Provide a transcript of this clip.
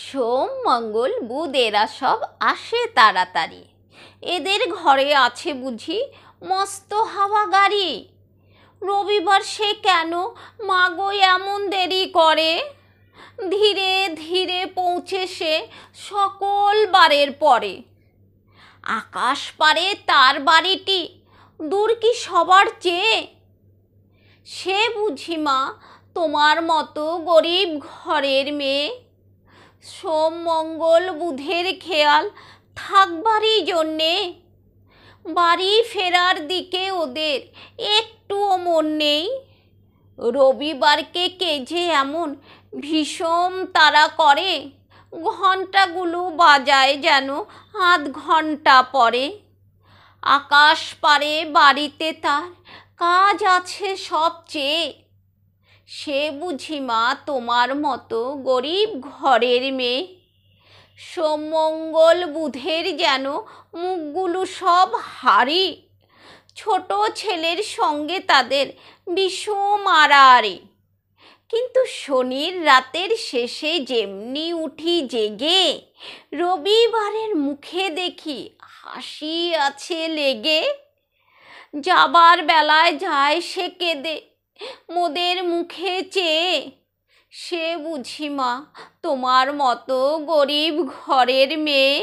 সোম মঙ্গল বুধ এরা সব আসে তাড়াতাড়ি এদের ঘরে আছে বুঝি মস্ত হাওয়া গাড়ি রবিবার সে কেন মাগো এমন দেরি করে ধীরে ধীরে পৌঁছে সে সকল বারের পরে আকাশ পারে তার বাড়িটি দূর কি সবার চেয়ে সে বুঝি মা তোমার মতো গরিব ঘরের মেয়ে সোম মঙ্গল বুধের খেয়াল থাকবারই জন্যে বাড়ি ফেরার দিকে ওদের একটুও মন নেই রবিবারকে কে যে এমন ভীষণ তারা করে ঘন্টাগুলো বাজায় যেন আধ ঘন্টা পরে আকাশ পারে বাড়িতে তার কাজ আছে সবচেয়ে সে বুঝি মা তোমার মতো গরিব ঘরের মেয়ে সোমঙ্গল বুধের যেন মুখগুলো সব হারি ছোট ছেলের সঙ্গে তাদের বিষম আড়াআড়ি কিন্তু শনির রাতের শেষে যেমনি উঠি জেগে রবিবারের মুখে দেখি হাসি আছে লেগে যাবার বেলায় যায় সে কেঁদে মোদের মুখে চেয়ে সে বুঝি মা তোমার মতো গরিব ঘরের মেয়ে